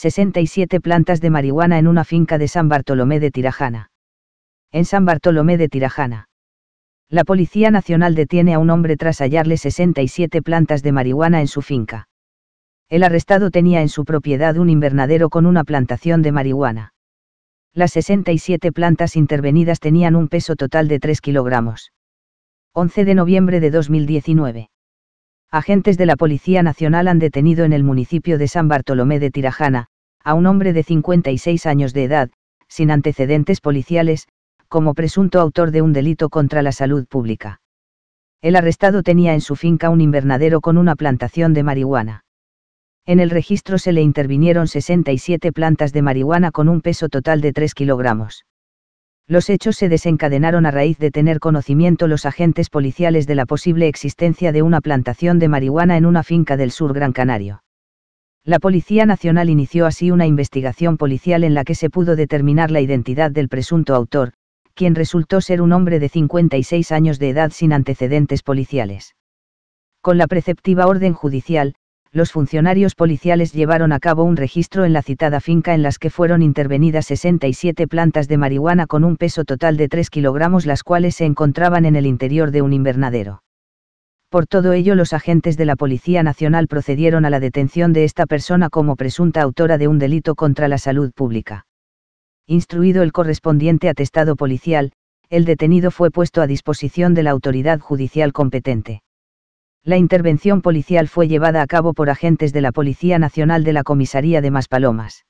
67 plantas de marihuana en una finca de San Bartolomé de Tirajana. En San Bartolomé de Tirajana. La Policía Nacional detiene a un hombre tras hallarle 67 plantas de marihuana en su finca. El arrestado tenía en su propiedad un invernadero con una plantación de marihuana. Las 67 plantas intervenidas tenían un peso total de 3 kilogramos. 11 de noviembre de 2019 agentes de la Policía Nacional han detenido en el municipio de San Bartolomé de Tirajana, a un hombre de 56 años de edad, sin antecedentes policiales, como presunto autor de un delito contra la salud pública. El arrestado tenía en su finca un invernadero con una plantación de marihuana. En el registro se le intervinieron 67 plantas de marihuana con un peso total de 3 kilogramos. Los hechos se desencadenaron a raíz de tener conocimiento los agentes policiales de la posible existencia de una plantación de marihuana en una finca del sur Gran Canario. La Policía Nacional inició así una investigación policial en la que se pudo determinar la identidad del presunto autor, quien resultó ser un hombre de 56 años de edad sin antecedentes policiales. Con la preceptiva orden judicial, los funcionarios policiales llevaron a cabo un registro en la citada finca en las que fueron intervenidas 67 plantas de marihuana con un peso total de 3 kilogramos las cuales se encontraban en el interior de un invernadero. Por todo ello los agentes de la Policía Nacional procedieron a la detención de esta persona como presunta autora de un delito contra la salud pública. Instruido el correspondiente atestado policial, el detenido fue puesto a disposición de la autoridad judicial competente. La intervención policial fue llevada a cabo por agentes de la Policía Nacional de la Comisaría de Maspalomas.